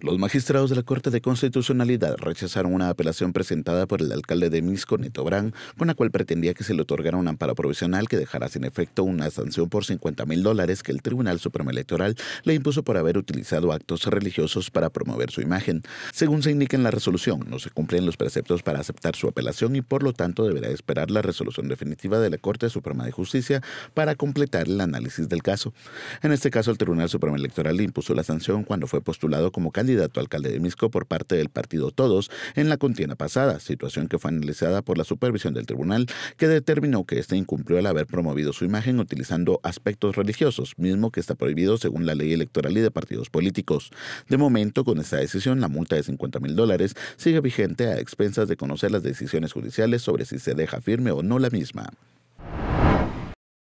Los magistrados de la Corte de Constitucionalidad rechazaron una apelación presentada por el alcalde de Misco, Neto Brán, con la cual pretendía que se le otorgara un amparo provisional que dejara sin efecto una sanción por 50 mil dólares que el Tribunal Supremo Electoral le impuso por haber utilizado actos religiosos para promover su imagen. Según se indica en la resolución, no se cumplen los preceptos para aceptar su apelación y por lo tanto deberá esperar la resolución definitiva de la Corte Suprema de Justicia para completar el análisis del caso. En este caso, el Tribunal Supremo Electoral le impuso la sanción cuando fue postulado como candidato candidato alcalde de Misco por parte del partido Todos en la contienda pasada, situación que fue analizada por la supervisión del tribunal, que determinó que este incumplió al haber promovido su imagen utilizando aspectos religiosos, mismo que está prohibido según la ley electoral y de partidos políticos. De momento, con esta decisión, la multa de 50 mil dólares sigue vigente a expensas de conocer las decisiones judiciales sobre si se deja firme o no la misma.